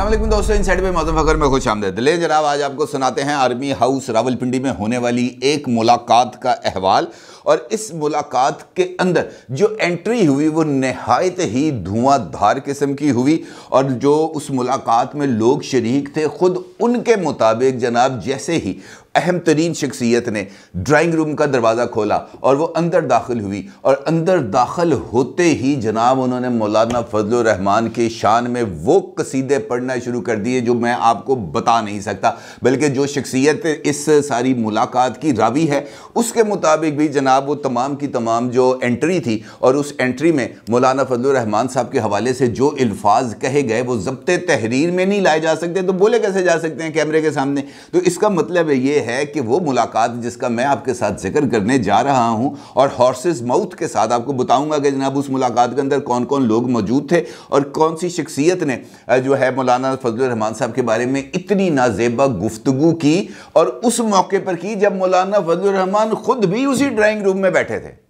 असलम दोस्तों इन साइड पर मौसम फकर में खुश आमदे दिले जनाब आज आपको सुनाते हैं आर्मी हाउस रावलपिंडी में होने वाली एक मुलाकात का अहवाल और इस मुलाकात के अंदर जो एंट्री हुई वो नहायत ही धुआंधार किस्म की हुई और जो उस मुलाकात में लोग शरीक थे ख़ुद उनके मुताबिक जनाब जैसे ही अहम तरीन शख्सियत ने ड्राइंग रूम का दरवाज़ा खोला और वो अंदर दाखिल हुई और अंदर दाखिल होते ही जनाब उन्होंने मौलाना फजल के शान में वो कसीदे पढ़ना शुरू कर दिए जो मैं आपको बता नहीं सकता बल्कि जो शख्सियत इस सारी मुलाकात की रावी है उसके मुताबिक भी जनाब वो तमाम की तमाम जो एंट्री थी और उस एंट्री में मौलाना फजल रहमान साहब के हवाले से जो अल्फाज कहे गए वो जब्त तहरीर में नहीं लाए जा सकते तो बोले कैसे जा सकते हैं कैमरे के सामने तो इसका मतलब ये है है कि वो मुलाकात जिसका मैं आपके साथ जिक्र करने जा रहा हूँ और हॉर्सेस माउथ के साथ आपको बताऊँगा कि जनाब उस मुलाकात के अंदर कौन कौन लोग मौजूद थे और कौन सी शख्सियत ने जो है मौलाना फजलरहमान साहब के बारे में इतनी नाजेबा गुफ्तु की और उस मौके पर की जब मौलाना फजलरहमान ख़ुद भी उसी ड्राइंग रूम में बैठे थे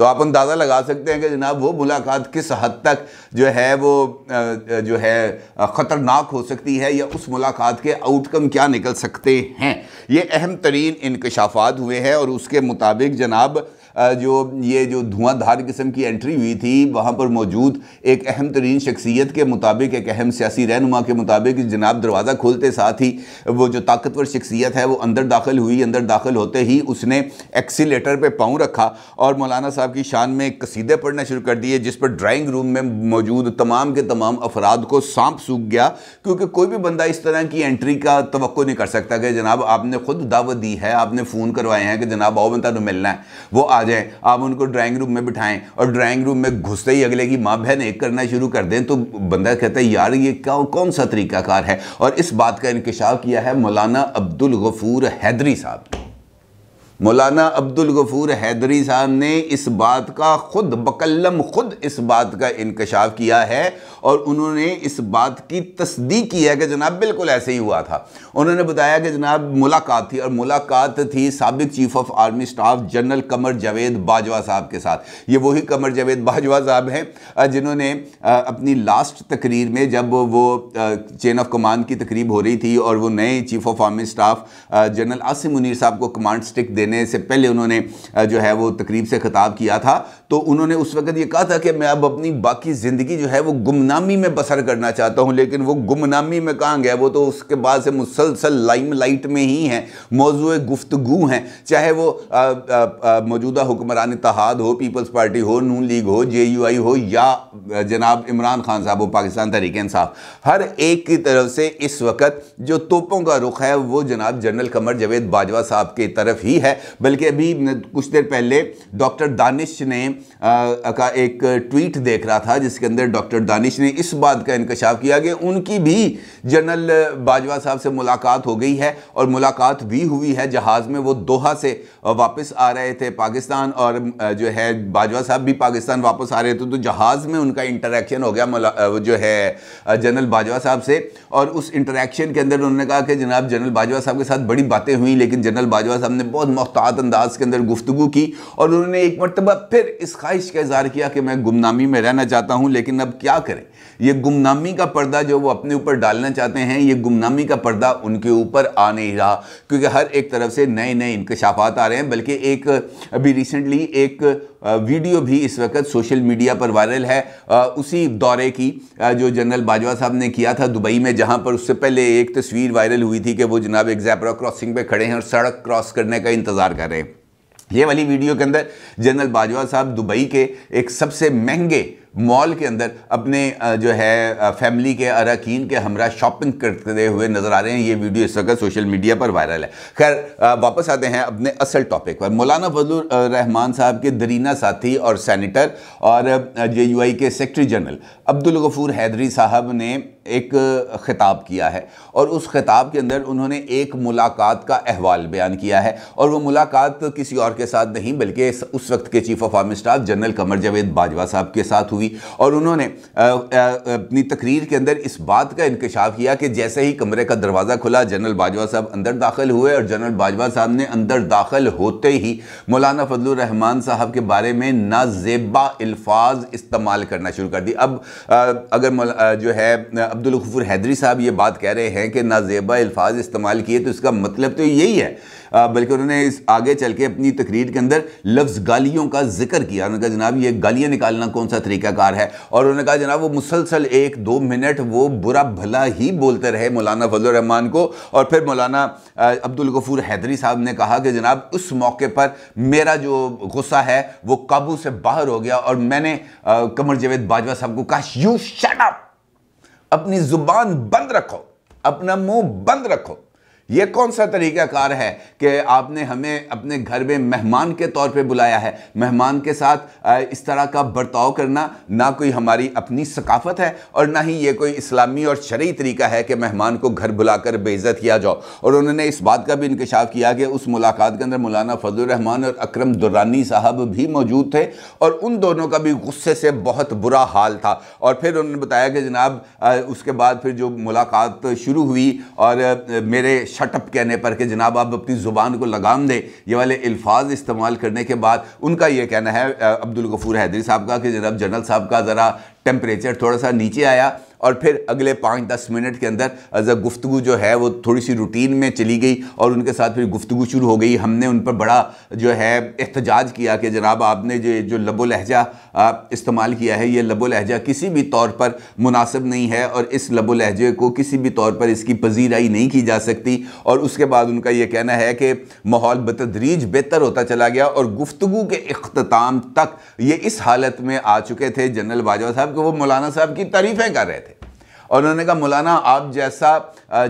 तो आप अंदाज़ा लगा सकते हैं कि जनाब वो मुलाकात किस हद तक जो है वो जो है ख़तरनाक हो सकती है या उस मुलाकात के आउटकम क्या निकल सकते हैं ये अहम तरीन इनकशाफात हुए हैं और उसके मुताबिक जनाब जो ये जो धुआंधार किस्म की एंट्री हुई थी वहाँ पर मौजूद एक अहम तरीन शख्सियत के मुताबिक एक अहम सियासी रहनुमा के मुताबिक जनाब दरवाज़ा खोलते साथ ही वो जो ताकतवर शख्सियत है वो अंदर दाखिल हुई अंदर दाखिल होते ही उसने एक्सीटर पर पाँव रखा और मौलाना साहब की शान में कसीदे पढ़ना शुरू कर दिए जिस पर ड्राइंग रूम में मौजूद तमाम के तमाम अफराद को सांप सूख गया क्योंकि कोई भी बंदा इस तरह की एंट्री का तो नहीं कर सकता कि जनाब आपने खुद दावत दी है आपने फ़ोन करवाए हैं कि जनाब आओ बंदा मिलना है वो आ जाएं आप उनको ड्राइंग रूम में बिठाएं और ड्राइंग रूम में घुसते ही अगले की माँ बहन एक करना शुरू कर दें तो बंदा कहता है यार ये क्या कौन सा तरीकाकार है और इस बात का इंकशाफ किया है मौलाना अब्दुल गफूर हैदरी साहब ने मौलाना अब्दुल गफूर हैदरी साहब ने इस बात का ख़ुद बकल्लम ख़ुद इस बात का इंकशाफ किया है और उन्होंने इस बात की तस्दीक की है कि जनाब बिल्कुल ऐसे ही हुआ था उन्होंने बताया कि जनाब मुलाकात थी और मुलाकात थी सबक chief of army staff general Qamar Javed Bajwa साहब के साथ ये वही कमर जावेद बाजवा साहब हैं जिन्होंने अपनी लास्ट तकरीर में जब वो चेन ऑफ कमांड की तकरीब हो रही थी और वो नए chief of army staff general Asim Munir साहब को कमांड स्टिक देने देने से पहले उन्होंने जो है वो तकरीब से ख़िताब किया था तो उन्होंने उस वक्त ये कहा था कि मैं अब अपनी बाकी ज़िंदगी जो है वो गुमनामी में बसर करना चाहता हूँ लेकिन वो गुमनामी में कहाँ गया वो तो उसके बाद से मुसलसल लाइम लाइट में ही हैं मौजू गुफ्तगु हैं चाहे वो मौजूदा हुक्मरान तहाद हो पीपल्स पार्टी हो नून लीग हो जे यू आई हो या जनाब इमरान खान साहब हो पाकिस्तान तहरीक साहब हर एक की तरफ से इस वक्त जो तोपों का रुख है वो जनाब जनरल कमर जवेद बाजवा साहब की तरफ ही है बल्कि अभी कुछ देर पहले डॉक्टर दानिश ने आ, का एक ट्वीट देख रहा था जिसके अंदर डॉक्टर दानिश ने इस बात का इंकशाफ किया कि उनकी भी जनरल बाजवा साहब से मुलाकात हो गई है और मुलाकात भी हुई है जहाज़ में वो दोहा से वापस आ रहे थे पाकिस्तान और जो है बाजवा साहब भी पाकिस्तान वापस आ रहे थे तो जहाज़ में उनका इंटरेक्शन हो गया जो है जनरल बाजवा साहब से और उस इंटरेक्शन के अंदर उन्होंने कहा कि जनाब जनरल बाजवा साहब के साथ बड़ी बातें हुई लेकिन जनरल बाजवा साहब ने बहुत महतात अंदाज के अंदर गुफ्तु की और उन्होंने एक मरतबा फिर इस ख्वाहिश का इजहार किया कि मैं गुमनामी में रहना चाहता हूँ लेकिन अब क्या करें यह गुमनामी का पर्दा जो वो अपने ऊपर डालना चाहते हैं ये गुमनामी का पर्दा उनके ऊपर आ नहीं रहा क्योंकि हर एक तरफ से नए नए इंकशाफात आ रहे हैं बल्कि एक अभी रिसेंटली एक वीडियो भी इस वक्त सोशल मीडिया पर वायरल है उसी दौरे की जो जनरल बाजवा साहब ने किया था दुबई में जहां पर उससे पहले एक तस्वीर वायरल हुई थी कि वो जनाब एक जैपरा क्रॉसिंग पे खड़े हैं और सड़क क्रॉस करने का इंतज़ार कर रहे हैं ये वाली वीडियो के अंदर जनरल बाजवा साहब दुबई के एक सबसे महंगे मॉल के अंदर अपने जो है फैमिली के अरकान के हमरा शॉपिंग करते हुए नज़र आ रहे हैं ये वीडियो इस वक्त सोशल मीडिया पर वायरल है खैर वापस आते हैं अपने असल टॉपिक पर मौलाना फजलुर रहमान साहब के दरीना साथी और सैनिटर और जे यू आई के सेक्रटरी जनरल अब्दुल गफूर हैदरी साहब ने एक ख़िताब किया है और उस ख़िताब के अंदर उन्होंने एक मुलाकात का अहवाल बयान किया है और वो मुलाकात किसी और के साथ नहीं बल्कि उस वक्त के chief of army staff general Qamar Javed Bajwa साहब के साथ हुई हुई और उन्होंने अपनी तकरीर के अंदर इस बात का इंकशाफ किया कि जैसे ही कमरे का दरवाज़ा खुला जनरल बाजवा साहब अंदर दाखिल हुए और जनरल बाजवा साहब ने अंदर दाखिल होते ही मौलाना फजलरहमान साहब के बारे में नाजेबा अल्फाज इस्तेमाल करना शुरू कर दी अब अगर जो है अब्दुल गफूर हैदरी साहब ये बात कह रहे हैं कि नाजेबा अल्फाज इस्तेमाल किए तो इसका मतलब तो यही है बल्कि उन्होंने इस आगे चल के अपनी तकरीर के अंदर लफ्ज़ गालियों का जिक्र किया उन्होंने कहा जनाब ये गालियाँ निकालना कौन सा तरीकाकार है और उन्होंने कहा जनाब वो मुसलसल एक दो मिनट वो बुरा भला ही बोलते रहे मौलाना फजलरहमान को और फिर मौलाना अब्दुल गफूर हैदरी साहब ने कहा कि जनाब उस मौके पर मेरा जो गुस्सा है वो काबू से बाहर हो गया और मैंने कमर जवेद बाजवा साहब को कहा यू शट अप अपनी जुबान बंद रखो अपना मुंह बंद रखो ये कौन सा कार है कि आपने हमें अपने घर में मेहमान के तौर पे बुलाया है मेहमान के साथ इस तरह का बर्ताव करना ना कोई हमारी अपनी सकाफत है और ना ही ये कोई इस्लामी और शरी तरीका है कि मेहमान को घर बुलाकर बेइज्जत किया जाओ और उन्होंने इस बात का भी इंकशाफ किया कि उस मुलाकात के अंदर मौलाना फजलरहमान और अक्रम दुर्रानी साहब भी मौजूद थे और उन दोनों का भी गुस्से से बहुत बुरा हाल था और फिर उन्होंने बताया कि जनाब उसके बाद फिर जो मुलाकात शुरू हुई और मेरे शटअप कहने पर कि जनाब आप अपनी ज़ुबान को लगाम दें ये वाले अल्फाज इस्तेमाल करने के बाद उनका यह कहना है अब्दुल गफूर हैदरी साहब का कि जनाब जनरल साहब का ज़रा टेम्परेचर थोड़ा सा नीचे आया और फिर अगले पाँच दस मिनट के अंदर अज़र गुफ्तु जो है वो थोड़ी सी रूटीन में चली गई और उनके साथ फिर गुफ्तु शुरू हो गई हमने उन पर बड़ा जो है एहतजाज किया कि जनाब आपने जो जो लबो लहजा इस्तेमाल किया है ये लबो लहजा किसी भी तौर पर मुनासिब नहीं है और इस लबो लहजे को किसी भी तौर पर इसकी पजीराई नहीं की जा सकती और उसके बाद उनका ये कहना है कि माहौल बतदरीज बेहतर होता चला गया और गुफ्तु के अख्ताम तक ये इस हालत में आ चुके थे जनरल बाजवा साहब कि वो मौलाना साहब की तारीफ़ें कर रहे थे और उन्होंने कहा मौलाना आप जैसा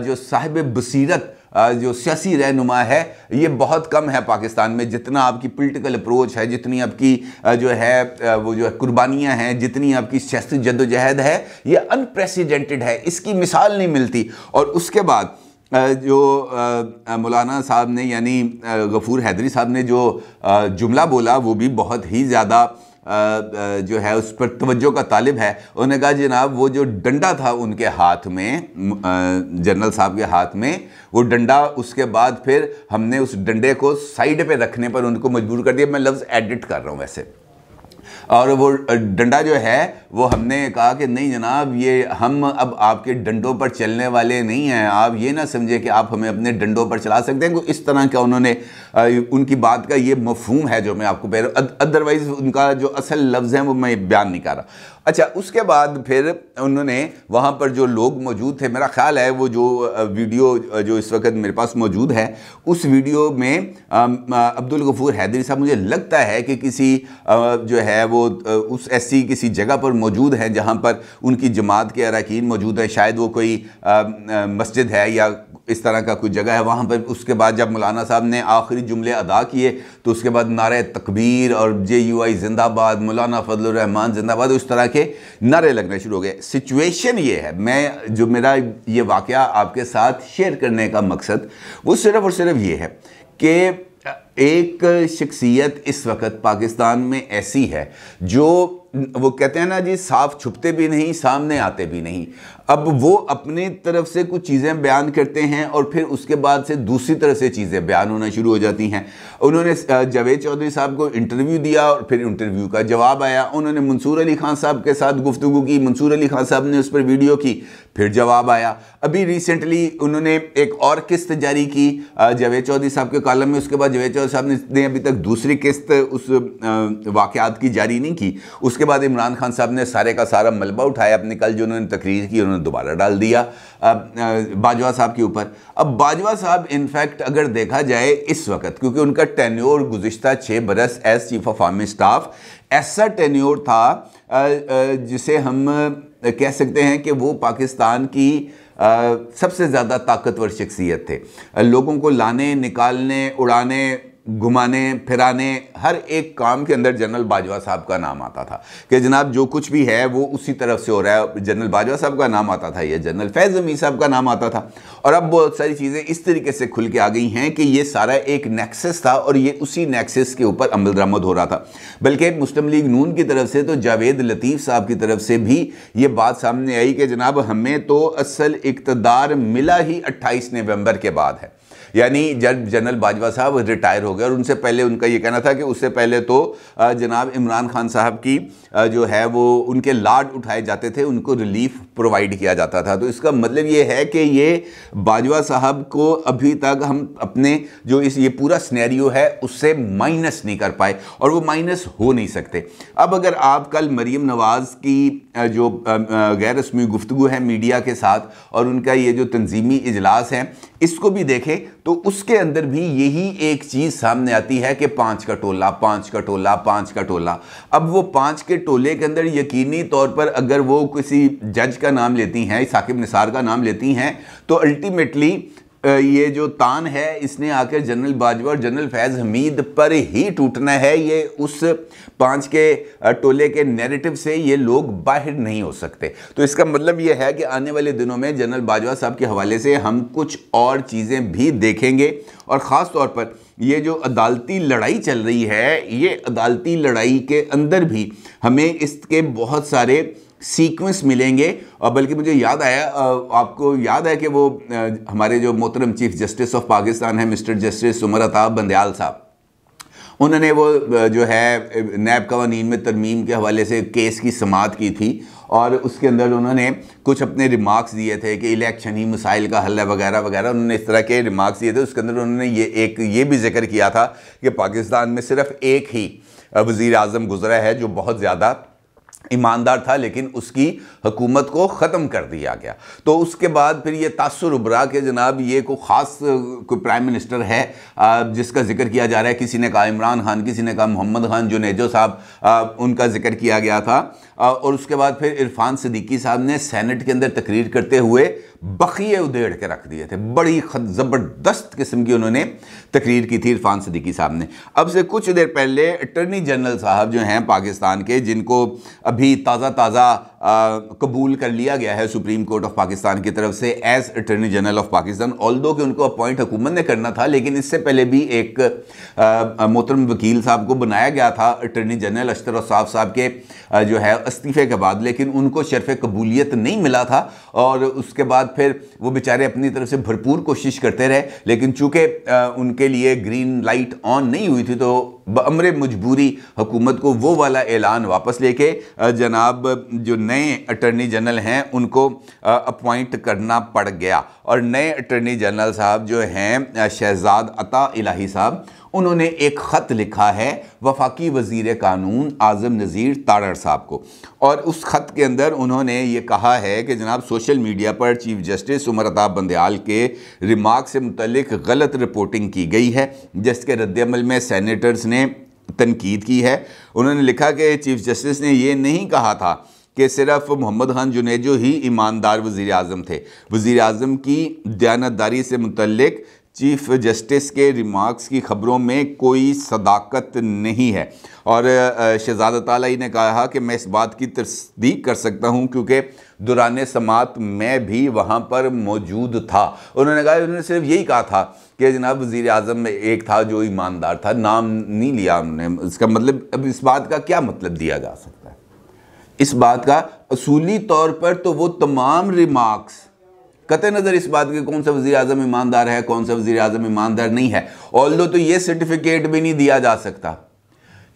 जो साहिब बसीरत जो सियासी रहनुमा है ये बहुत कम है पाकिस्तान में जितना आपकी पॉलिटिकल अप्रोच है जितनी आपकी जो है वो जो है कुर्बानियाँ हैं जितनी आपकी सियासी जदोजहद है ये अनप्रेसिडेंटेड है इसकी मिसाल नहीं मिलती और उसके बाद जो मौलाना साहब ने यानी गफूर हैदरी साहब ने जो जुमला बोला वो भी बहुत ही ज़्यादा जो है उस पर तवज्जो का तालिब है उन्होंने कहा जनाब वो जो डंडा था उनके हाथ में जनरल साहब के हाथ में वो डंडा उसके बाद फिर हमने उस डंडे को साइड पे रखने पर उनको मजबूर कर दिया मैं लफ्ज़ एडिट कर रहा हूँ वैसे और वो डंडा जो है वो हमने कहा कि नहीं जनाब ये हम अब आपके डंडों पर चलने वाले नहीं हैं आप ये ना समझे कि आप हमें अपने डंडों पर चला सकते हैं इस तरह का उन्होंने उनकी बात का ये मफहूम है जो मैं आपको कह अदरवाइज़ उनका जो असल लफ्ज़ है वो मैं बयान नहीं कर रहा अच्छा उसके बाद फिर उन्होंने वहाँ पर जो लोग मौजूद थे मेरा ख्याल है वो जो वीडियो जो इस वक्त मेरे पास मौजूद है उस वीडियो में अब्दुल गफूर हैदरी साहब मुझे लगता है कि किसी जो है वो उस ऐसी किसी जगह पर मौजूद हैं जहाँ पर उनकी जमात के अरकान मौजूद हैं शायद वो कोई मस्जिद है या इस तरह का कोई जगह है वहाँ पर उसके बाद जब मौलाना साहब ने आखिरी जुमले अदा किए तो उसके बाद नारे तकबीर और जे यू आई जिंदाबाद मौलाना फजलरहमान रहमान जिंदाबाद उस तरह के नारे लगने शुरू हो गए सिचुएशन ये है मैं जो मेरा ये वाक़ आपके साथ शेयर करने का मकसद वो सिर्फ़ और सिर्फ ये है कि एक शख्सियत इस वक्त पाकिस्तान में ऐसी है जो वो कहते हैं ना जी साफ छुपते भी नहीं सामने आते भी नहीं अब वो अपने तरफ से कुछ चीज़ें बयान करते हैं और फिर उसके बाद से दूसरी तरफ से चीज़ें बयान होना शुरू हो जाती हैं उन्होंने जावेद चौधरी साहब को इंटरव्यू दिया और फिर इंटरव्यू का जवाब आया उन्होंने मंसूर अली खान साहब के साथ गुफ्तु की मंसूर अली खान साहब ने उस पर वीडियो की फिर जवाब आया अभी रिसेंटली उन्होंने एक और किस्त जारी की जावेद चौधरी साहब के कॉलम में उसके बाद जावेद चौधरी साहब ने अभी तक दूसरी किस्त उस वाक़ात की जारी नहीं की उसके बाद इमरान खान साहब ने सारे का सारा मलबा उठाया अपने कल जो उन्होंने तकरीर की उन्होंने दोबारा डाल दिया बाजवा साहब के ऊपर अब बाजवा साहब इनफैक्ट अगर देखा जाए इस वक्त क्योंकि उनका टेन्योर गुजशत छः बरस as chief of army staff ऐसा टेन्योर था जिसे हम कह सकते हैं कि वो पाकिस्तान की सबसे ज़्यादा ताकतवर शख्सियत थे लोगों को लाने निकालने उड़ाने घुमाने फिराने हर एक काम के अंदर जनरल बाजवा साहब का नाम आता था कि जनाब जो कुछ भी है वो उसी तरफ से हो रहा है जनरल बाजवा साहब का नाम आता था या जनरल फैज़ अमी साहब का नाम आता था और अब बहुत सारी चीज़ें इस तरीके से खुल के आ गई हैं कि ये सारा एक नेक्सेस था और ये उसी नेक्सेस के ऊपर अमल दरामद हो रहा था बल्कि मुस्लिम लीग नून की तरफ से तो जावेद लतीफ़ साहब की तरफ से भी ये बात सामने आई कि जनाब हमें तो असल इकतदार मिला ही अट्ठाईस नवम्बर के बाद है यानी जब जनरल बाजवा साहब रिटायर हो गए और उनसे पहले उनका ये कहना था कि उससे पहले तो जनाब इमरान खान साहब की जो है वो उनके लाड उठाए जाते थे उनको रिलीफ प्रोवाइड किया जाता था तो इसका मतलब ये है कि ये बाजवा साहब को अभी तक हम अपने जो इस ये पूरा स्नैरियो है उससे माइनस नहीं कर पाए और वो माइनस हो नहीं सकते अब अगर आप कल मरीम नवाज़ की जो गैर रस्मी गुफ्तु है मीडिया के साथ और उनका ये जो तंजीमी इजलास है इसको भी देखें तो उसके अंदर भी यही एक चीज़ सामने आती है कि पाँच का टोला पाँच का टोला पाँच का टोला अब वो पाँच के टोले के अंदर यकीनी तौर पर अगर वो किसी जज का नाम लेती हैं साकिब निसार का नाम लेती हैं तो अल्टीमेटली ये जो तान है इसने आकर जनरल बाजवा और जनरल फैज़ हमीद पर ही टूटना है ये उस पांच के टोले के नैरेटिव से ये लोग बाहर नहीं हो सकते तो इसका मतलब ये है कि आने वाले दिनों में जनरल बाजवा साहब के हवाले से हम कुछ और चीज़ें भी देखेंगे और ख़ास तौर पर ये जो अदालती लड़ाई चल रही है ये अदालती लड़ाई के अंदर भी हमें इसके बहुत सारे सीक्वेंस मिलेंगे और बल्कि मुझे याद आया आपको याद है कि वो हमारे जो मोहतरम चीफ जस्टिस ऑफ पाकिस्तान है मिस्टर जस्टिस उमर अताब बंदयाल साहब उन्होंने वो जो है नैब कवानीन में तरमीम के हवाले से केस की समात की थी और उसके अंदर उन्होंने कुछ अपने रिमार्क्स दिए थे कि इलेक्शन ही मिसाइल का हल है वगैरह वगैरह उन्होंने इस तरह के रिमार्क्स दिए थे उसके अंदर उन्होंने ये एक ये भी जिक्र किया था कि पाकिस्तान में सिर्फ एक ही वज़ी अजम गुजरा है जो बहुत ज़्यादा ईमानदार था लेकिन उसकी हुकूमत को ख़त्म कर दिया गया तो उसके बाद फिर ये तासर उबरा के जनाब ये को ख़ास कोई प्राइम मिनिस्टर है जिसका जिक्र किया जा रहा है किसी ने कहा इमरान खान किसी ने कहा मोहम्मद खान जुनेजो साहब उनका जिक्र किया गया था और उसके बाद फिर इरफान सदीक़ी साहब ने सेनेट के अंदर तकरीर करते हुए बखिए उधेड़ के रख दिए थे बड़ी ज़बरदस्त किस्म की उन्होंने तकरीर की थी इरफान सदीक़ी साहब ने अब से कुछ देर पहले अटर्नी जनरल साहब जो हैं पाकिस्तान के जिनको अभी ताज़ा ताज़ा कबूल कर लिया गया है सुप्रीम कोर्ट ऑफ पाकिस्तान की तरफ से as attorney general of Pakistan although कि उनको अपॉइंट हुकूमत ने करना था लेकिन इससे पहले भी एक मोहतरम वकील साहब को बनाया गया था अटर्नी जनरल अश्तर साहब साहब के आ, जो है इस्तीफ़े के बाद लेकिन उनको शरफ़ कबूलियत नहीं मिला था और उसके बाद फिर वो बेचारे अपनी तरफ से भरपूर कोशिश करते रहे लेकिन चूँकि उनके लिए ग्रीन लाइट ऑन नहीं हुई थी तो बमर मजबूरी हुकूमत को वो वाला ऐलान वापस लेके जनाब जो नए अटर्नी जनरल हैं उनको अपॉइंट करना पड़ गया और नए अटर्नी जनरल साहब जो हैं शहजाद अता इलाही साहब उन्होंने एक ख़त लिखा है वफाकी वज़ी कानून आज़म नज़ीर ताड़ साहब को और उस ख़त के अंदर उन्होंने ये कहा है कि जनाब सोशल मीडिया पर चीफ जस्टिस उमर अताब बंदयाल के रिमार्क से मुतलक गलत रिपोर्टिंग की गई है जिसके रद्दमल में सैनिटर्स ने तनकीद की है उन्होंने लिखा कि चीफ जस्टिस ने यह नहीं कहा था कि सिर्फ मोहम्मद खान जुनेजो ही ईमानदार वज़ी अजम थे वज़ी अजम की दयानतदारी से मुतलक चीफ जस्टिस के रिमार्क्स की खबरों में कोई सदाकत नहीं है और शहजादा ताली ने कहा कि मैं इस बात की तस्दीक कर सकता हूं क्योंकि दुरान समात मैं भी वहाँ पर मौजूद था उन्होंने कहा उन्होंने सिर्फ यही कहा था कि जनाब वज़ी अजम में एक था जो ईमानदार था नाम नहीं लिया उन्होंने इसका मतलब अब इस बात का क्या मतलब दिया जा सकता है इस बात का असूली तौर पर तो वो तमाम रिमार्क्स कत नज़र इस बात के कौन सा वजी अजम ईमानदार है कौन सा वजी अजम ईमानदार नहीं है ऑल तो ये सर्टिफिकेट भी नहीं दिया जा सकता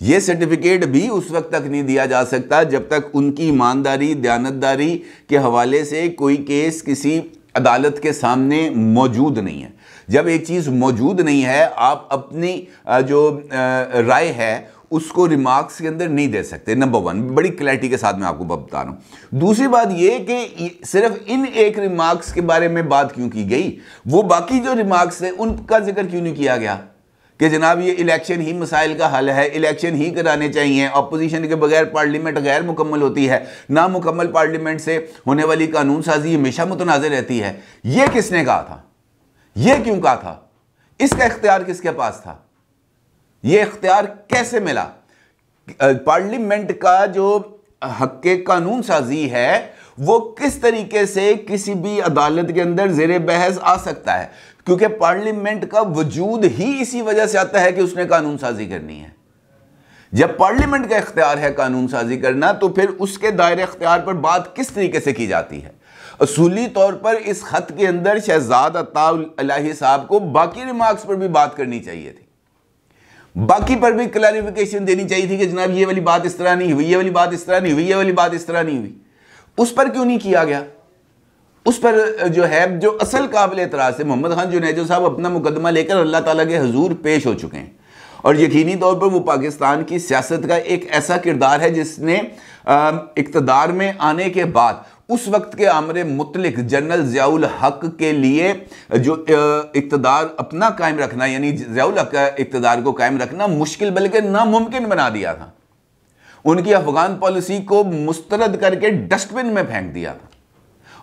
ये सर्टिफिकेट भी उस वक्त तक नहीं दिया जा सकता जब तक उनकी ईमानदारी दयानतदारी के हवाले से कोई केस किसी अदालत के सामने मौजूद नहीं है जब एक चीज़ मौजूद नहीं है आप अपनी जो राय है उसको रिमार्क्स के अंदर नहीं दे सकते नंबर वन बड़ी क्लैरिटी के साथ मैं आपको बता रहा हूं दूसरी बात यह कि सिर्फ इन एक रिमार्क्स के बारे में बात क्यों की गई वो बाकी जो रिमार्क्स थे उनका जिक्र क्यों नहीं किया गया कि जनाब ये इलेक्शन ही मसाइल का हल है इलेक्शन ही कराने चाहिए अपोजिशन के बगैर पार्लियामेंट गैर मुकम्मल होती है ना मुकम्मल पार्लियामेंट से होने वाली कानून साजी हमेशा मुतनाज़ रहती है ये किसने कहा था ये क्यों कहा था इसका इख्तियार किसके पास था यह इख्तियार कैसे मिला पार्लियामेंट का जो हक कानून साजी है वो किस तरीके से किसी भी अदालत के अंदर जेर बहस आ सकता है क्योंकि पार्लियामेंट का वजूद ही इसी वजह से आता है कि उसने कानून साजी करनी है जब पार्लियामेंट का इख्तियार है कानून साजी करना तो फिर उसके दायरे इख्तियार पर बात किस तरीके से की जाती है असूली तौर पर इस खत के अंदर शहजाद अताउल साहब को बाकी रिमार्क्स पर भी बात करनी चाहिए थी बाकी पर भी क्लैरिफिकेशन देनी चाहिए थी कि जनाब ये वाली बात इस तरह नहीं हुई ये वाली बात इस तरह नहीं हुई ये वाली बात इस तरह नहीं हुई उस पर क्यों नहीं किया गया उस पर जो है जो असल काबिल एतराज़ है मोहम्मद खान जुनेजो साहब अपना मुकदमा लेकर अल्लाह ताला के हजूर पेश हो चुके हैं और यकीनी तौर पर वो पाकिस्तान की सियासत का एक ऐसा किरदार है जिसने इकतदार में आने के बाद उस वक्त के आमर मुतलिक जनरल जयाउल हक के लिए जो इकतदार अपना कायम रखना यानी जयाउल हक का इकतदार को कायम रखना मुश्किल बल्कि नामुमकिन बना दिया था उनकी अफगान पॉलिसी को मुस्तरद करके डस्टबिन में फेंक दिया था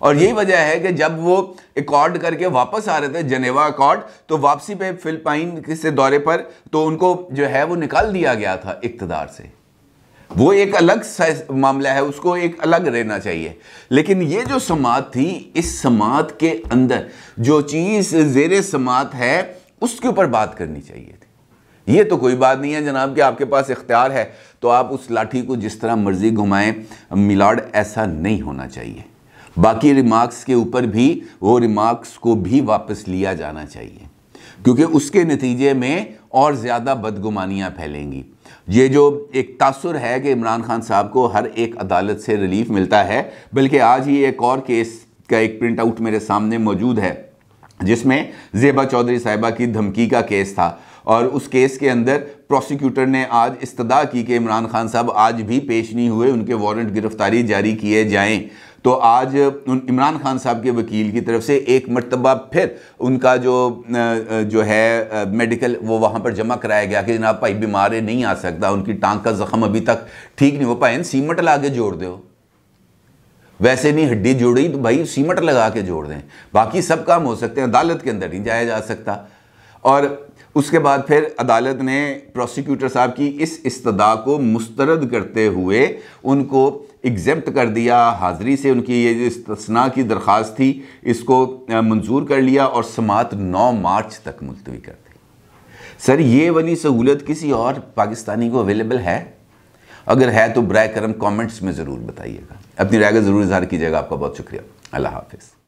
और यही वजह है कि जब वो एकॉर्ड करके वापस आ रहे थे जनेवा अकॉर्ड तो वापसी पे फिलिपाइन के दौरे पर तो उनको जो है वो निकाल दिया गया था इकतदार से वो एक अलग मामला है उसको एक अलग रहना चाहिए लेकिन ये जो समात थी इस समात के अंदर जो चीज़ जेर समात है उसके ऊपर बात करनी चाहिए थी ये तो कोई बात नहीं है जनाब कि आपके पास इख्तियार है तो आप उस लाठी को जिस तरह मर्जी घुमाएं मिलाड ऐसा नहीं होना चाहिए बाकी रिमार्क्स के ऊपर भी वो रिमार्क्स को भी वापस लिया जाना चाहिए क्योंकि उसके नतीजे में और ज़्यादा बदगुमानियाँ फैलेंगी ये जो एक तासर है कि इमरान खान साहब को हर एक अदालत से रिलीफ मिलता है बल्कि आज ही एक और केस का एक प्रिंट आउट मेरे सामने मौजूद है जिसमें जेबा चौधरी साहिबा की धमकी का केस था और उस केस के अंदर प्रोसिक्यूटर ने आज इस्तः की कि इमरान खान साहब आज भी पेश नहीं हुए उनके वारंट गिरफ्तारी जारी किए जाएं तो आज उन इमरान खान साहब के वकील की तरफ से एक मरतबा फिर उनका जो जो है मेडिकल वो वहाँ पर जमा कराया गया कि जनाब भाई बीमार नहीं आ सकता उनकी टांग का ज़ख्म अभी तक ठीक नहीं हो पाए सीमट ला के जोड़ दो वैसे नहीं हड्डी जोड़ी तो भाई सीमट लगा के जोड़ दें बाकी सब काम हो सकते हैं अदालत के अंदर नहीं जाया जा सकता और उसके बाद फिर अदालत ने प्रोसिक्यूटर साहब की इस इस्तदा को मुस्तरद करते हुए उनको एग्जेप्ट कर दिया हाज़री से उनकी ये जो इस्तना की दरख्वास्त थी इसको मंजूर कर लिया और समात 9 मार्च तक मुलतवी कर दी सर ये वाली सहूलत किसी और पाकिस्तानी को अवेलेबल है अगर है तो बर करम कमेंट्स में ज़रूर बताइएगा अपनी राय का ज़रूर इजहार कीजिएगा आपका बहुत शुक्रिया अल्लाह हाफिज़